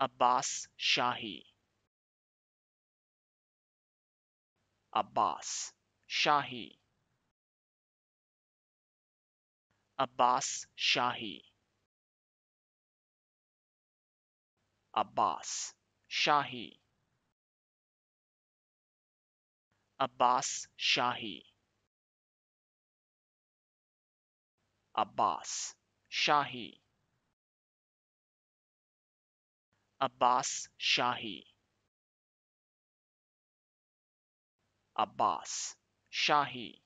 Abbas Shahi. Abbas Shahi. Abbas Shahi. Abbas Shahi. Abbas Shahi. Abbas Shahi. Abbas Shahi Abbas Shahi